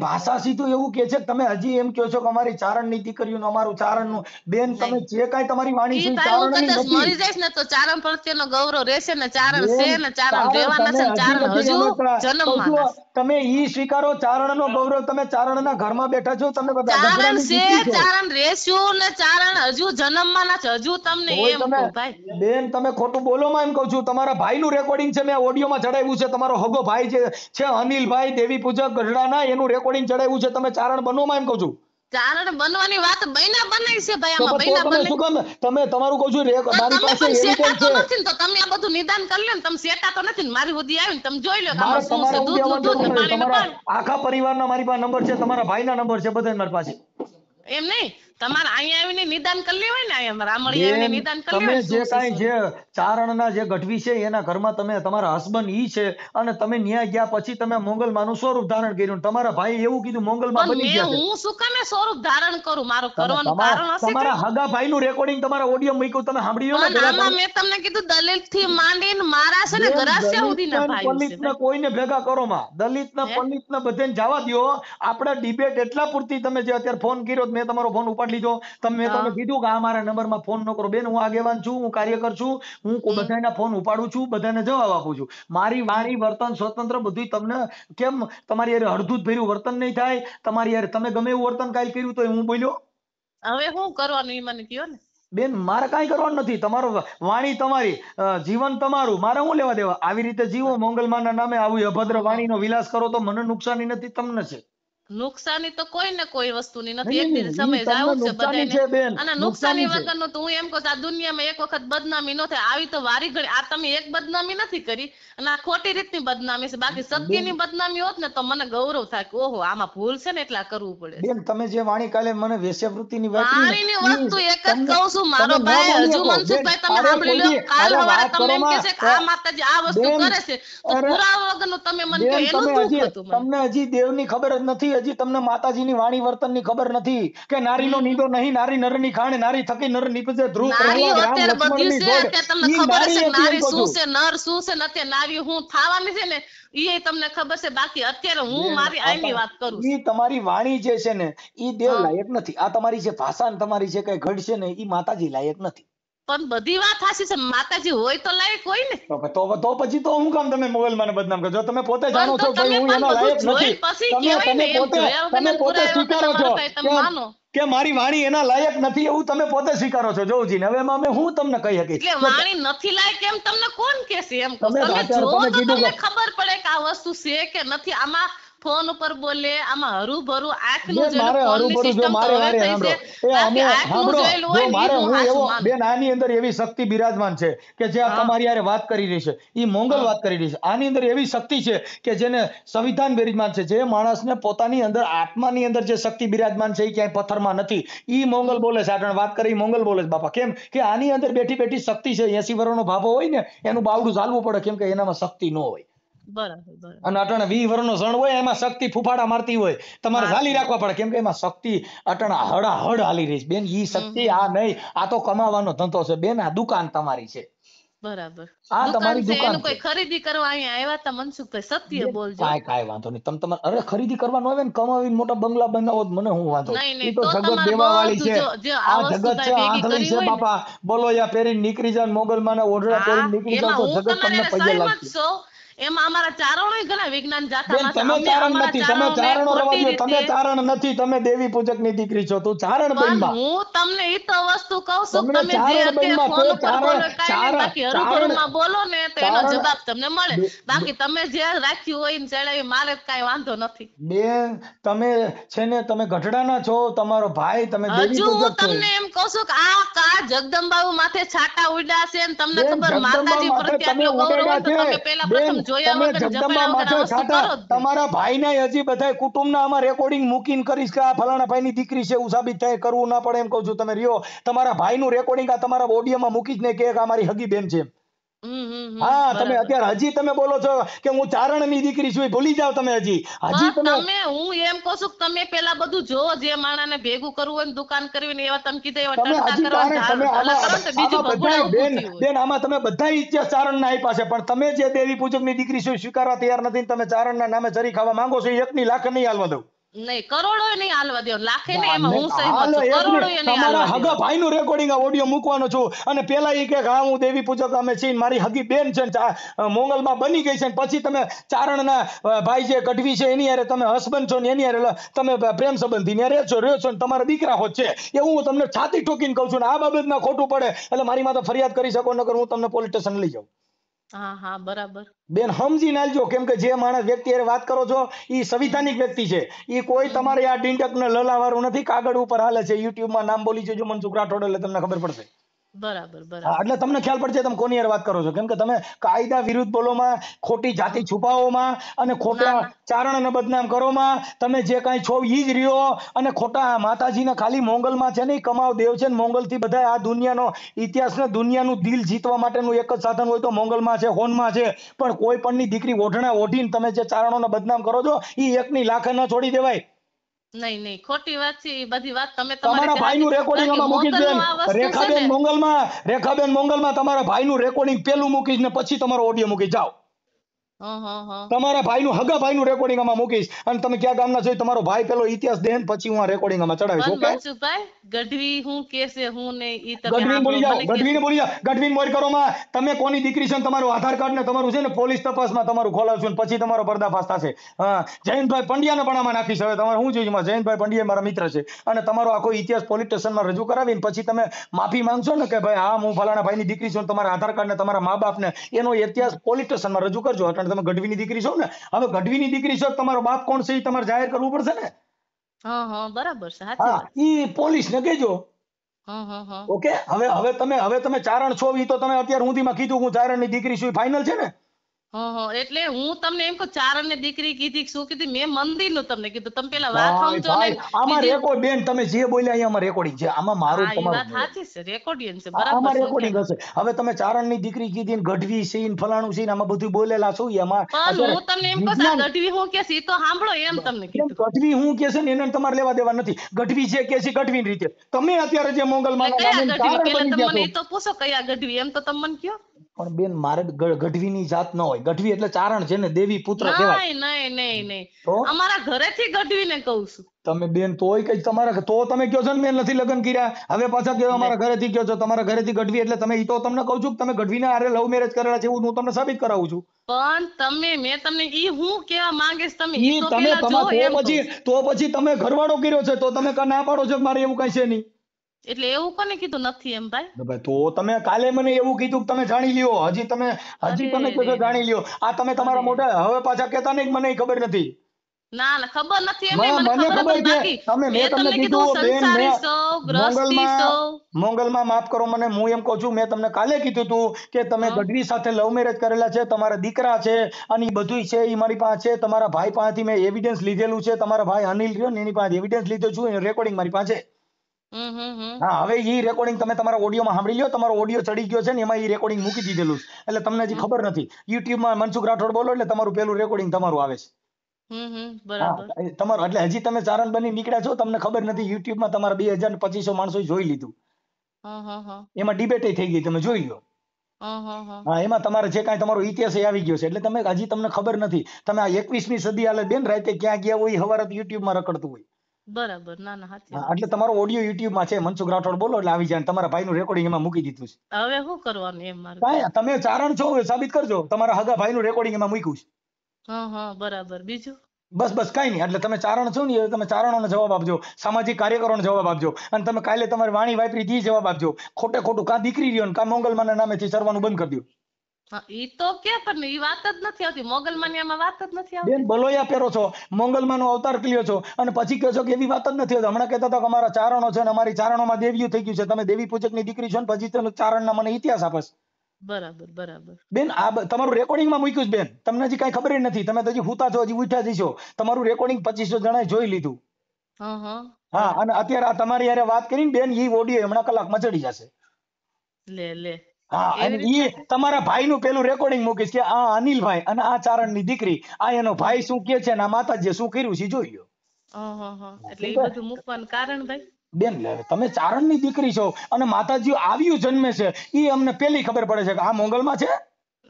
ભાષા સીધું એવું કે છે તમે હજી એમ કહો છો કે અમારી ચારણ નીતિ કર્યું અમારું ચારણ નું બેન તમે જે કાઈ તમારી વાણી છે ચારણ નથી મરી જઈશ ને તો ચારણ પ્રત્યેનો ગૌરવ રહેશે ને ચારણ છે ને ચારણ રહેવાના છે ચારણ હજુ જન્મમાં તમે ઈ સ્વીકારો ચારણ નો ગૌરવ તમે ચારણ ના ઘર માં બેઠા છો તમે બધા ચારણ છે ચારણ રહેશો ને ચારણ હજુ જન્મમાં ના છે હજુ તમને એમ કહો ભાઈ બેન તમે ખોટું બોલો માં એમ કહું છું તમારા ભાઈ નું રેકોર્ડિંગ છે મેં ઓડિયો માં ચડાવ્યું છે તમારો હગો ભાઈ જે છે અનિલભાઈ દેવી પૂજક ગઢડાના એનું રેકોર્ડિંગ ચડાવ્યું છે તમે ચારણ બનો એમ કહું છું ચારણ બનવાની વાત મારી પાસે નિદાન કરી લો ને તમે સેટા નથી ને મારી હોદી આવીને તમે જોઈ લો કે આમાં શું છે મારી પાસે નંબર છે તમારા ભાઈ ના નંબર છે બધા મારી પાસે એમ નહીં તમારે અહીંયા આવીને નિદાન કરી લેવાય ને અહીંયા રામળી આવીને નિદાન કરી તમે જે કાંઈ જે ચારણના જે ગઢવી છે એના ઘરમાં તમે તમારા હસબન્ડ ઈ છે અને તમે ન્યા ગયા પછી તમે મોંગલમાનું સ્વરૂપ ધારણ કર્યું તમારા ભાઈ એવું કીધું મોંગલમાં બની ગયા હું શું કામે સ્વરૂપ ધારણ કરું મારું કરવાનું કારણ હશે તમારા હગા ભાઈ નું રેકોર્ડિંગ તમારા ઓડિયો મૂક્યું તમે સાંભળ્યું ને મેં તમને કીધું દલિત થી માંડીને મારા છે ને ગરાસિયા સુધી ના ભાઈ દલિત ને કોઈને ભેગા કરો માં દલિત ને પંડિત ને બધે જવા દો આપણે ડિબેટ એટલા પૂરતી તમે જે અત્યારે ફોન કર્યો મેં તમારો ફોન ઉપાડ નંબર લીધો તમે તમે કીધું કે આ મારા નંબરમાં ફોન ન કરો બેન હું આગેવાન છું હું કાર્યકર છું હું બધાના ફોન ઉપાડું છું બધાને જવાબ આપું છું મારી વાણી વર્તન સ્વતંત્ર બધું તમને કેમ તમારી યાર હળદૂત ભર્યું વર્તન નહીં થાય તમારી યાર તમે ગમે એવું વર્તન કાલ કર્યું તો હું બોલ્યો હવે હું કરવાનું એ મને કયો ને બેન મારે કાંઈ કરવાનું નથી તમારું વાણી તમારી જીવન તમારું મારે હું લેવા દેવા આવી રીતે જીવો મોંગલમાના નામે આવું અભદ્ર વાણીનો વિલાસ કરો તો મને નુકસાની નથી તમને છે નુકસાની તો કોઈ ને કોઈ વસ્તુની નથી એક દિવસ સમય આવું છે બધાને અને નુકસાની વગરનું તો હું એમ કહું આ દુનિયામાં એક વખત બદનામી ન થાય આવી તો વારી ઘડી આ તમે એક બદનામી નથી કરી અને આ ખોટી રીતની બદનામી છે બાકી સત્યની બદનામી હોત ને તો મને ગૌરવ થાય કે ઓહો આમાં ભૂલ છે ને એટલા કરવું પડે બેન તમે જે વાણી કાલે મને વેશ્યાવૃત્તિની વાત વાણીની વસ્તુ એક જ કહું છું મારો ભાઈ હજુ મનસુખભાઈ તમે સાંભળી લો કાલ સવારે તમને એમ કે છે કે આ માતાજી આ વસ્તુ કરે છે તો પુરાવા નું તમે મને કહો એનું દુઃખ હતું તમને હજી દેવની ખબર જ નથી હજી તમને માતાજીની વાણી વર્તનની ખબર નથી કે નારીનો નીડો નહીં નારી નરની ખાણ નારી થકી નર નીપજે ધ્રુવ છે નારી શું છે નર શું છે નારી હું થવાની છે ને એ તમને ખબર છે બાકી અત્યારે હું મારી આઈની વાત કરું ઈ તમારી વાણી જે છે ને ઈ દેવ લાયક નથી આ તમારી જે ભાષા ને તમારી જે કઈ ઘડશે ને ઈ માતાજી લાયક નથી પણ બધી વાત સાચી છે માતાજી હોય તો લાયક હોય ને તો તો પછી તો હું કામ તમે મોબાઈલ મને બદનામ કરજો તમે પોતે જાણો છો કે હું એના લાયક નથી તમે તમે પોતે તમે પોતે સ્વીકારો છો કે મારી વાણી એના લાયક નથી એવું તમે પોતે સ્વીકારો છો જોઉજી હવે એમાં અમે હું તમને કહી શકીશ કે વાણી નથી લાયક એમ તમને કોણ કહેશે એમ તમે જો તમને ખબર પડે કે આ વસ્તુ છે કે નથી આમાં ફોન ઉપર બોલે આમાં હરુભરું આંખનું જોયેલું ફોનની સિસ્ટમ તો હવે થઈ છે કારણ કે આંખનું જોયેલું હોય મારે હું એવો બેન આની અંદર એવી શક્તિ બિરાજમાન છે કે જે આ તમારી યારે વાત કરી રહી છે એ મોંગલ વાત કરી રહી છે આની અંદર એવી શક્તિ છે કે જેને સંવિધાન બિરાજમાન છે જે માણસને પોતાની અંદર આત્માની અંદર જે શક્તિ બિરાજમાન છે એ ક્યાંય પથ્થરમાં નથી ઈ મોંગલ બોલે છે આગળ વાત કરી મોંગલ બોલે છે બાપા કેમ કે આની અંદર બેઠી બેઠી શક્તિ છે એસી વરોનો ભાભો હોય ને એનું બાવડું ચાલવું પડે કેમ કે એનામાં શક્તિ ન હોય અને અટણ વી વરનો જણ હોય એમાં શક્તિ ફૂફાડા મારતી હોય તમારે ઝાલી રાખવા પડે કેમ કે એમાં શક્તિ અટણ હડા હાલી રહી છે બેન ઈ શક્તિ આ નહીં આ તો કમાવાનો ધંધો છે બેન આ દુકાન તમારી છે વાંધો નહીં તમે તમારે ખરીદી કરવા ન આવે બંગલા બનાવો મને હું વાંધો બોલો યા પેરી નીકળી જાવ મોગલમાં ઓઢડા પહેરીને નીકળી જાવ તો જગત તમને પગે લાગશે એમાં અમારા ચારણો ઘણા વિજ્ઞાન ચારણ નથી તમે દેવી પૂજક ની દીકરી છો તું ચારણ બનવા હું તમને ઈ તો વસ્તુ કહું છું તમે જે અત્યારે ફોન ઉપર બોલો બાકી હરુભરુમાં બોલો ને તો એનો જવાબ તમને મળે બાકી તમે જે રાખ્યું હોય ને ચડાવી મારે કાઈ વાંધો નથી બેન તમે છે ને તમે ગઢડાના છો તમારો ભાઈ તમે દેવી પૂજક છો તમને એમ કહું છું કે આ કા જગદંબાઓ માથે છાટા ઉડ્યા છે ને તમને ખબર માતાજી પ્રત્યે ગૌરવ તો તમે પહેલા પ્રથમ તમે જગદંબા છો છાટા હજી બધા કુટુંબ ના આમાં રેકોર્ડિંગ મૂકીને કરીશ કે આ ફલાણા ભાઈ ની દીકરી છે એવું સાબિત થાય કરવું ના પડે એમ કહું છું તમે રહ્યો તમારા ભાઈ નું રેકોર્ડિંગ આ તમારા ઓડિયોમાં મૂકી જ નહીં કે આ મારી હગી બેન છે હા તમે અત્યારે હજી તમે બોલો છો કે હું ચારણની દીકરી છું ભૂલી જાવ તમે હજી હજી તમે હું એમ કહું છું તમે પેલા બધું જો જે માણાને ભેગું કરવું હોય દુકાન કરવી ને એવા તમે કીધા એવા તમે હજી તમે આમાં બેન બેન આમાં તમે બધા ઈચ્છા ચારણ ના આપ્યા છે પણ તમે જે દેવી પૂજક ની દીકરી છો સ્વીકારવા તૈયાર નથી તમે ચારણ ના નામે ચરી ખાવા માંગો છો એક ની લાખ નહીં હાલવા દઉં નહીં કરોડો નહીં હાલવા દો લાખે ને એમાં હું સહેમત છું કરોડો નહીં તમારા હગા ભાઈ નું રેકોર્ડિંગ આ ઓડિયો મૂકવાનો છું અને પેલા એ કે હા હું દેવી પૂજક અમે છીએ મારી હગી બેન છે મોંગલમાં બની ગઈ છે પછી તમે ચારણ ના ભાઈ જે કઢવી છે એની હારે તમે હસબન્ડ છો ને એની હારે તમે પ્રેમ સંબંધી ને રહે છો રહ્યો છો ને તમારા દીકરા હોત છે એ હું તમને છાતી ઠોકીને કહું છું ને આ બાબત બાબતમાં ખોટું પડે એટલે મારી માથે ફરિયાદ કરી શકો નકર હું તમને પોલીસ સ્ટેશન લઈ જાઉં હા બેન સમજી નાલજો કેમ કે જે માણસ વ્યક્તિ વાત કરો છો એ સંવિધાનિક વ્યક્તિ છે એ કોઈ તમારે આ ડીંડક ને લલાવાળું નથી કાગળ ઉપર હાલે છે YouTube માં નામ બોલી જજો મનસુખ રાઠોડ એટલે તમને ખબર પડશે બરાબર હા બરાબર એટલે તમને ખ્યાલ પડશે તમે કોની હારે વાત કરો છો કેમ કે તમે કાયદા વિરુદ્ધ બોલોમાં ખોટી જાતિ છુપાવોમાં અને ખોટા ચારણ અને બદનામ કરોમાં તમે જે કાંઈ છો ઈ જ રહ્યો અને ખોટા માતાજીને ખાલી મોંગલમાં છે નહીં કમાવ દેવ છે ને મોંગલથી બધા આ દુનિયાનો ઇતિહાસ ને દુનિયાનું દિલ જીતવા માટેનું એક જ સાધન હોય તો મોંગલમાં છે હોનમાં છે પણ કોઈ પણની દીકરી ઓઢણા ઓઢીને તમે જે ચારણોને બદનામ કરો છો એ એકની લાખે ન છોડી દેવાય નહીં નહીં ખોટી વાત છે એ બધી વાત તમે તમારા ભાઈનું રેકોર્ડિંગ માં મૂકી દેન રેખાબેન મોંગલમાં રેખાબેન મોંગલમાં તમારા ભાઈનું રેકોર્ડિંગ પેલું મૂકીશ ને પછી તમારો ઓડિયો મૂકી જાઓ તમારા ભાઈનું હગા ભાઈનું રેકોર્ડિંગ આમાં મૂકીશ અને તમે ક્યાં ગામના છો તમારો ભાઈ પેલો ઇતિહાસ દેન પછી હું આ રેકોર્ડિંગ આમાં ચડાવીશ ઓકે ગઢવી હું કેસે હું ને ઈ તમે બોલી જાઓ ગઢવીને બોલી કરો માં તમે કોની દીકરી છો તમારું આધાર કાર્ડ ને તમારું છે ને પોલીસ તપાસમાં તમારું ખોલાવશું પછી તમારો પર્દાફાશ થશે હા જયંતભાઈ પંડ્યાને પણ આમાં નાખીશ હવે તમારે શું જોઈએ જયંતભાઈ પંડ્યા મારા મિત્ર છે અને તમારો આખો ઇતિહાસ પોલીસ માં રજૂ કરાવી પછી તમે માફી માંગશો ને કે ભાઈ હા હું ફલાણા ની દીકરી છું તમારા આધાર કાર્ડ ને તમારા મા બાપ ને એનો ઇતિહાસ પોલીસ સ્ટેશનમાં રજૂ કરજો એટલે અત્યારે તમે ગઢવીની દીકરી છો ને હવે ની દીકરી છો તમારો બાપ કોણ છે એ તમારે જાહેર કરવું પડશે ને બરાબર છે હા એ પોલીસ ને કહેજો ઓકે હવે હવે તમે હવે તમે ચારણ છો એ તો તમે અત્યારે સુધીમાં કીધું હું ચારણ ની દીકરી છું ફાઇનલ છે ને એટલે હું તમને એમ કહું ચાર અને દીકરી કીધી શું કીધી મેં મંદિર નું તમને કીધું તમે પેલા વાત સમજો ને આમાં રેકોર્ડ બેન તમે જે બોલ્યા અહીંયા રેકોર્ડિંગ છે આમાં મારું તમારું સાચી છે રેકોર્ડિંગ છે બરાબર આમાં રેકોર્ડિંગ હશે હવે તમે ચારણ ની દીકરી કીધી ને ગઢવી છે ને ફલાણું છે ને આમાં બધું બોલેલા છું એમાં હું તમને એમ કહું ગઢવી હું કે છે તો સાંભળો એમ તમને કીધું ગઢવી હું કે છે ને એને તમારે લેવા દેવા નથી ગઢવી છે કે છે ગઢવી રીતે તમે અત્યારે જે મોગલ માનો કયા ગઢવી પેલા તમને એ તો પૂછો કયા ગઢવી એમ તો તમને કયો પણ બેન મારે ગઢવીની જાત ન હોય ગઢવી એટલે ચારણ છે ને દેવી પુત્ર કહેવાય નહીં નહીં નહીં અમારા ઘરેથી ગઢવીને કહું છું તમે બેન તોય કઈ તમારા તો તમે કયો છો ને નથી લગ્ન કર્યા હવે પાછા કયો અમારા ઘરેથી કયો છો તમારા ઘરેથી ગઢવી એટલે તમે તો તમને કહું છું કે તમે ગઢવીના આરે લવ મેરેજ કરેલા છે હું તમને સાબિત કરાવું છું પણ તમે મેં તમને ઈ હું કેવા માંગેશ તમે ઈ તો તમે તો પછી તો પછી તમે ઘરવાળો કર્યો છે તો તમે ના પાડો છો મારે એવું કઈ છે નહીં એટલે એવું કોને કીધું નથી એમ ભાઈ તો તમે કાલે મને એવું કીધું કે તમે જાણી લ્યો હજી તમે હજી તમે કહો જાણી લ્યો આ તમે તમારા મોટા હવે પાછા કેતા નહીં મને ખબર નથી ના ના માફ કરો મને હું એમ કહું છું મેં તમને કાલે કીધું હતું કે તમે ગઢવી સાથે લવ મેરેજ કરેલા છે તમારા દીકરા છે અને એ બધું છે એ મારી પાસે છે તમારા ભાઈ પાસેથી મેં એવિડન્સ લીધેલું છે તમારા ભાઈ અનિલ રહ્યો એની પાસે એવિડન્સ લીધો છું રેકોર્ડિંગ મારી પાસે હા હવે એ રેકોર્ડિંગ તમે તમારા ઓડિયોમાં સાંભળી લો તમારો ઓડિયો ચડી ગયો છે ને એમાં એ રેકોર્ડિંગ મૂકી દીધેલું એટલે તમને હજી ખબર નથી યુટ્યુબમાં મનસુખ રાઠોડ બોલો એટલે તમારું પેલું રેકોર્ડિંગ તમારું આવે છે તમારું એટલે હજી તમે ચારણ બની નીકળ્યા છો તમને ખબર નથી યુટ્યુબમાં તમારા બે હજાર પચીસો માણસો જોઈ લીધું એમાં ડિબેટ થઈ ગઈ તમે જોઈ લો હા એમાં તમારે જે કાંઈ તમારો ઇતિહાસ આવી ગયો છે એટલે તમે હજી તમને ખબર નથી તમે આ એકવીસમી સદી આલે બેન રાતે ક્યાં ગયા હોય હવારત યુટ્યુબમાં રખડતું હોય બરાબર ના ના સાચી એટલે તમારો ઓડિયો YouTube માં છે મનસુખ રાઠોડ બોલો એટલે આવી જાય તમારા ભાઈનું રેકોર્ડિંગ એમાં મૂકી દીધું છે હવે શું કરવાનું એમ મારે તમે ચારણ છો સાબિત કરજો તમારા હગા ભાઈનું રેકોર્ડિંગ એમાં મૂક્યું છે હા હા બરાબર બીજું બસ બસ કઈ નહીં એટલે તમે ચારણ છો ને એ તમે ચારણોને જવાબ આપજો સામાજિક કાર્યકરોને જવાબ આપજો અને તમે કાલે તમારી વાણી વાપરી દી જવાબ આપજો ખોટે ખોટું કાં દીકરી રહ્યો ને કાં નામે થી ચરવાનું બંધ કરી દો ઈ તો કે પણ ઈ વાત જ નથી આવતી મોગલમાન્યામાં વાત જ નથી આવતી બેન બલોયા પહેરો છો મોગલમાનો અવતાર ક્લિયો છો અને પછી કહો છો કે એવી વાત જ નથી આવતી હમણાં કહેતા હતા કે અમારા ચારણો છે અને અમારી ચારણોમાં દેવીયું થઈ ગયું છે તમે દેવી પૂજકની દીકરી છો ને પછી તેનો ચારણના મને ઇતિહાસ આપસ બરાબર બરાબર બેન આ તમારું રેકોર્ડિંગમાં મૂક્યું છે બેન તમને હજી કઈ ખબર નથી તમે હજી હુતા છો હજી ઉઠ્યા જઈશો તમારું રેકોર્ડિંગ પચીસો જણા જોઈ લીધું હા અને અત્યારે આ તમારી યારે વાત કરીને બેન ઈ ઓડિયો હમણાં કલાક મચડી જશે લે લે હા અને એ તમારા ભાઈનું પેલું રેકોર્ડિંગ મૂકીશ કે આ અનિલભાઈ અને આ ચારણ ની દીકરી આ એનો ભાઈ શું કે છે અને આ માતાજીએ શું કર્યું છે જોઈ એટલે એ બધું મૂકવાનું કારણ ભાઈ બેન તમે ચારણ ની દીકરી છો અને માતાજી આવ્યું જન્મે છે એ અમને પેલી ખબર પડે છે કે આ માં છે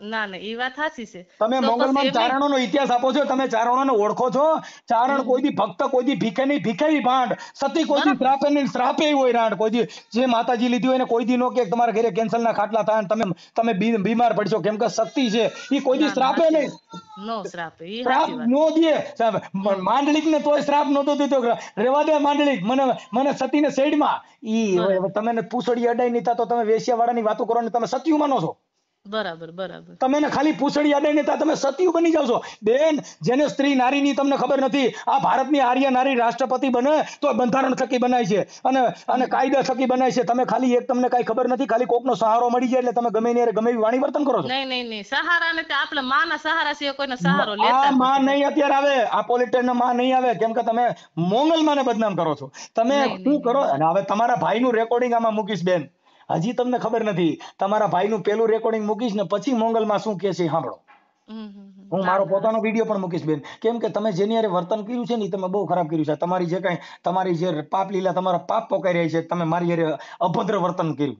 ના ના એ વાત સાચી છે તમે મોગલમાં ચારણો ઇતિહાસ આપો છો તમે ચારણો ઓળખો છો ચારણ કોઈ દી ભક્ત કોઈ દી ભીખે નહીં ભીખેવી ભાંડ સતી કોઈ દી શ્રાપે નહીં શ્રાપે હોય રાંડ કોઈ દી જે માતાજી લીધી હોય ને કોઈ દી નો કે તમારા ઘરે કેન્સર ના ખાટલા થાય તમે તમે બીમાર પડશો કેમ કે શક્તિ છે એ કોઈ દી શ્રાપે નહીં નો શ્રાપ નો દે માંડલિક ને તોય શ્રાપ નતો દીધો રેવા દે માંડલિક મને મને સતી ને સાઈડ માં ઈ તમે પૂછડી અડાઈ નીતા તો તમે વેશિયા વાળા ની વાતો કરો ને તમે સત્યુ માનો છો બરાબર બરાબર તમે ને ખાલી પૂછડી અડે ને તમે સતીયું બની જાવ છો બેન જેને સ્ત્રી નારીની તમને ખબર નથી આ ભારતની આર્ય નારી રાષ્ટ્રપતિ બને તો બંધારણ થકી બનાય છે અને અને કાયદા થકી બનાય છે તમે ખાલી એક તમને કઈ ખબર નથી ખાલી કોકનો સહારો મળી જાય એટલે તમે ગમે ને ગમે એવી વાણી વર્તન કરો છો નહીં નહીં નહીં સહારા નથી આપણે માના સહારા છે કોઈનો સહારો લેતા આ માં નહીં અત્યારે આવે આ પોલિટિકલ માં નહીં આવે કેમ કે તમે મોંગલ માને બદનામ કરો છો તમે શું કરો અને હવે તમારા ભાઈનું રેકોર્ડિંગ આમાં મૂકીશ બેન હજી તમને ખબર નથી તમારા ભાઈનું પેલું રેકોર્ડિંગ મૂકીશ ને પછી મોંગલમાં શું કહે છે સાંભળો હું મારો પોતાનો વિડીયો પણ મૂકીશ બેન કેમ કે તમે જેની હારે વર્તન કર્યું છે ને તમે બહુ ખરાબ કર્યું છે તમારી જે કાંઈ તમારી જે પાપ લીલા તમારા પાપ પોકાઈ રહ્યા છે તમે મારી હારે અભદ્ર વર્તન કર્યું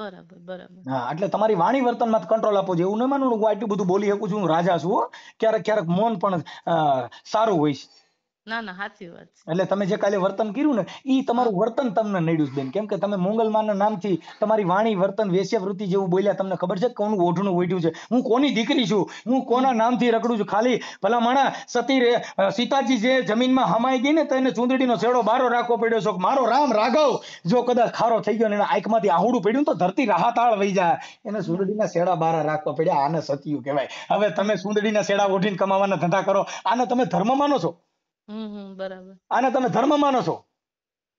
બરાબર હા એટલે તમારી વાણી વર્તન માં કંટ્રોલ આપો જોઈએ એવું ન માનું હું આટલું બધું બોલી શકું છું હું રાજા છું ક્યારેક ક્યારેક મૌન પણ સારું હોય છે ના ના સાચી વાત છે એટલે તમે જે કાલે વર્તન કર્યું ને એ તમારું વર્તન તમને નડ્યું બેન કેમ કે તમે મોંગલમાના નામથી તમારી વાણી વર્તન વેશ્યાવૃત્તિ જેવું બોલ્યા તમને ખબર છે કોનું ઓઢણું ઓઢ્યું છે હું કોની દીકરી છું હું કોના નામથી રખડું છું ખાલી ભલા માણા સતી સીતાજી જે જમીનમાં હમાઈ ગઈ ને તો ચૂંદડીનો છેડો બારો રાખવો પડ્યો છો મારો રામ રાઘવ જો કદાચ ખારો થઈ ગયો ને એના આંખમાંથી આહુડું પડ્યું તો ધરતી રાહતાળ વહી જાય એને સુંદડીના છેડા બારા રાખવા પડ્યા આને સતિયું કહેવાય હવે તમે સુંદડીના છેડા ઓઢીને કમાવાના ધંધા કરો આને તમે ધર્મ માનો છો હમ આને તમે ધર્મ માનો છો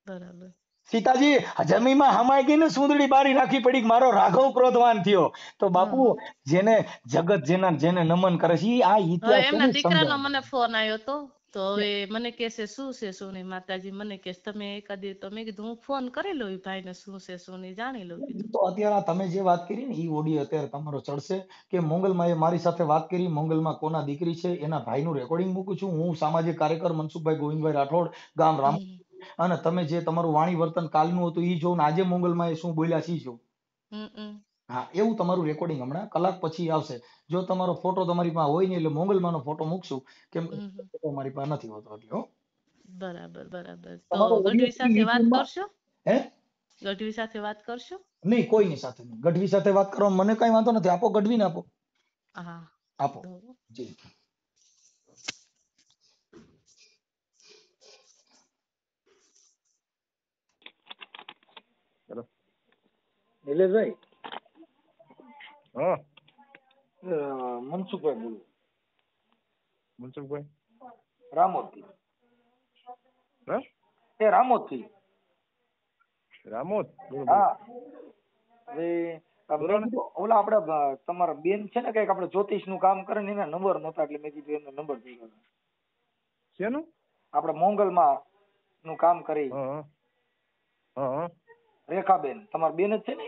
બરાબર સીતાજી જમીમાં હમાઈ ગઈ ને સુંદડી બારી રાખી પડી મારો રાઘવ ક્રોધવાન થયો તો બાપુ જેને જગત જેના જેને નમન કરે છે આ ઇતિહાસ એમના દીકરાનો મને ફોન આવ્યો તો તો હવે મને કેસે શું છે શું નહીં માતાજી મને કે તમે એકાદી તો કીધું હું ફોન કરી લઉં ભાઈ ને શું છે શું નહીં જાણી લઉં તો અત્યારે તમે જે વાત કરી ને એ ઓડિયો અત્યારે તમારો ચડશે કે મોંગલમાં એ મારી સાથે વાત કરી મોંગલમાં કોના દીકરી છે એના ભાઈ નું રેકોર્ડિંગ મૂકું છું હું સામાજિક કાર્યકર મનસુખભાઈ ગોવિંદભાઈ રાઠોડ ગામ રામ અને તમે જે તમારું વાણી વર્તન કાલનું હતું એ જોઉં આજે મોંગલમાં એ શું બોલ્યા છે જોઉં હા એવું તમારું રેકોર્ડિંગ હમણાં કલાક પછી આવશે જો તમારો ફોટો તમારી પાસે હોય નહીં એટલે મોગલમાંનો ફોટો મૂકશું કેમ ફોટો મારી પાસે નથી હોતો એટલે બરાબર બરાબર તો ગઢવી સાથે વાત કરશો હે ગઢવી સાથે વાત કરશો નહીં કોઈની સાથે નહીં ગઢવી સાથે વાત કરવા મને કઈ વાંધો નથી આપો ગઢવી ને આપો હા આપો જી નિલેશભાઈ હા મનસુખભાઈ બોલું મનસુખભાઈ રામોદથી હા એ રામોદથી ઓલા આપડે તમારા બેન છે ને કઈક આપડે જ્યોતિષ નું કામ કરે ને એના નંબર નતા એટલે મેં કીધું એમનો નંબર ભેગા શેનું આપડે મોંગલ માં નું કામ કરી રેખાબેન તમારા બેન જ છે ને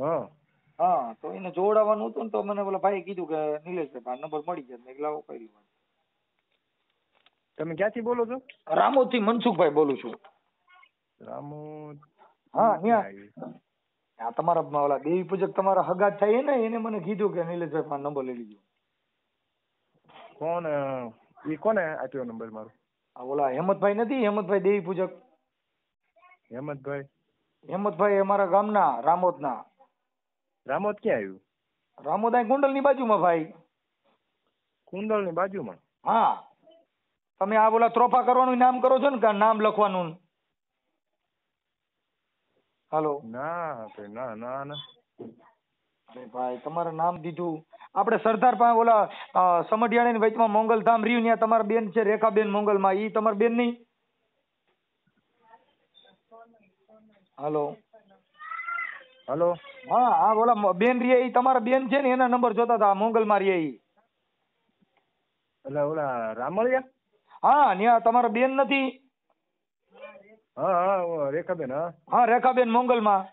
હા હા તો એને જોવડાવવાનું હતું ને તો મને પેલા ભાઈએ કીધું કે નિલેશભાઈ ભાઈ નંબર મળી જાય એટલે લાવો કરી તમે ક્યાંથી બોલો છો રામોદ થી મનસુખભાઈ બોલું છું રામોદ હા ત્યાં આ તમારા ઓલા દેવી પૂજક તમારા હગા થાય ને એને મને કીધું કે નિલેશભાઈ મારો નંબર લઈ લીધો કોણ એ કોને આપ્યો નંબર મારો આ ઓલા હેમતભાઈ નથી હેમતભાઈ દેવી પૂજક હેમતભાઈ હેમતભાઈ અમારા ગામના રામોદના રામોદ ક્યાં આવ્યું રામોદ અહીં ની બાજુમાં ભાઈ કુંડળની બાજુમાં હા તમે આ બોલા ત્રોફા કરવાનું નામ કરો છો ને કે નામ લખવાનું હાલો ના ના ના ના અરે ભાઈ તમારે નામ દીધું આપણે સરદાર પાસે ઓલા સમઢિયાણી વચમાં મોંગલધામ રહ્યું ત્યાં તમારા બેન છે રેખાબેન મોંગલમાં ઈ તમારા બેન નહીં હાલો હલો હા હા બોલા બેન રીએ ઈ તમારા બેન છે ને એના નંબર જોતા હતા મોંગલમાં રીએ ઈ એટલે ઓલા રામળિયા હા ન્યા તમારા બેન નથી હા હા રેખાબેન હા હા રેખાબેન મોંગલમાં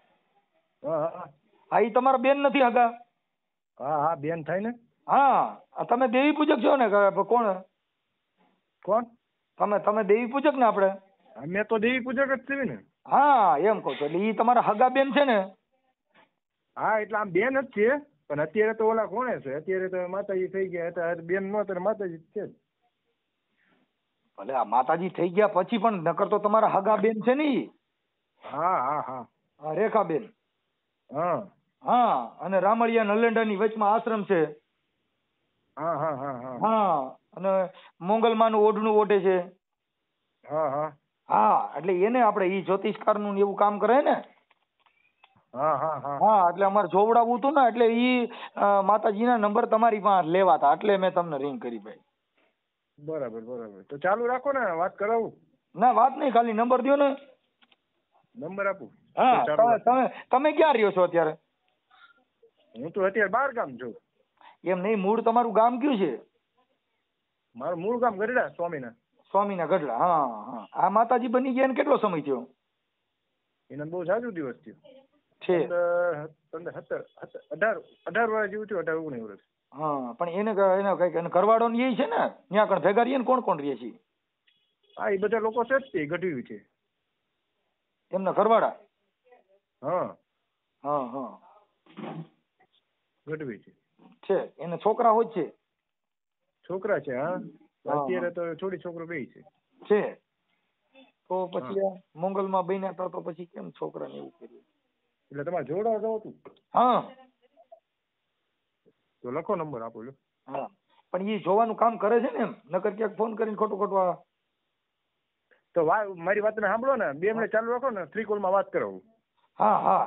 હા હા હા ઈ તમારા બેન નથી હગા હા હા બેન થાય ને હા તમે દેવી પૂજક છો ને કોણ કોણ તમે તમે દેવી પૂજક ને આપણે મેં તો દેવી પૂજક જ થયું ને હા એમ કહું છું એટલે ઈ તમારા હગા બેન છે ને હા એટલે આમ બેન જ છે પણ અત્યારે તો ઓલા કોણે છે અત્યારે તો માતાજી થઈ ગયા હતા બેન નો અત્યારે માતાજી છે ભલે આ માતાજી થઈ ગયા પછી પણ નકર તો તમારા હગા બેન છે ને હા હા હા હા બેન હા હા અને રામળિયા નલેંડા ની વચમાં આશ્રમ છે હા હા હા હા હા અને મોંગલમાં ઓઢણું ઓઢે છે હા હા હા એટલે એને આપણે એ જ્યોતિષકાર નું એવું કામ કરે ને હા હા હા હા એટલે અમારે જોવડાવવું હતું ને એટલે ઈ ના નંબર તમારી પાસે લેવા હતા એટલે મેં તમને રિંગ કરી ભાઈ બરાબર બરાબર તો ચાલુ રાખો ને વાત કરાવું ના વાત નહીં ખાલી નંબર દો ને નંબર આપું હા તમે ક્યાં રહ્યો છો અત્યારે હું તો અત્યારે બાર ગામ છું એમ નહીં મૂળ તમારું ગામ કયું છે મારું મૂળ ગામ ગઢડા સ્વામીના સ્વામીના ગઢડા હા હા આ માતાજી બની ગયા એને કેટલો સમય થયો એને બહુ ઝાઝુ દિવસ થયો હા પણ એને એનો કઈક ને એ છે ને ત્યાં આગળ ભેગા રહીએ કોણ કોણ રહીએ છીએ હા એ બધા લોકો છે જ તે ગઢવી છે એમના ઘરવાળા હા હા હા ગઢવી છે છે એને છોકરા હોય છે છોકરા છે હા અત્યારે તો છોડી છોકરો બે છે છે તો પછી મોગલમાં બન્યા હતા તો પછી કેમ છોકરાને એવું કર્યું એટલે તમારે જોડાવા જવું હતું હા તો લખો નંબર આપો લો હા પણ એ જોવાનું કામ કરે છે ને એમ નકર ક્યાંક ફોન કરીને ખોટું ખોટું આ તો મારી વાત ને સાંભળો ને બે મિનિટ ચાલુ રાખો ને સ્ત્રી માં વાત કરો હા હા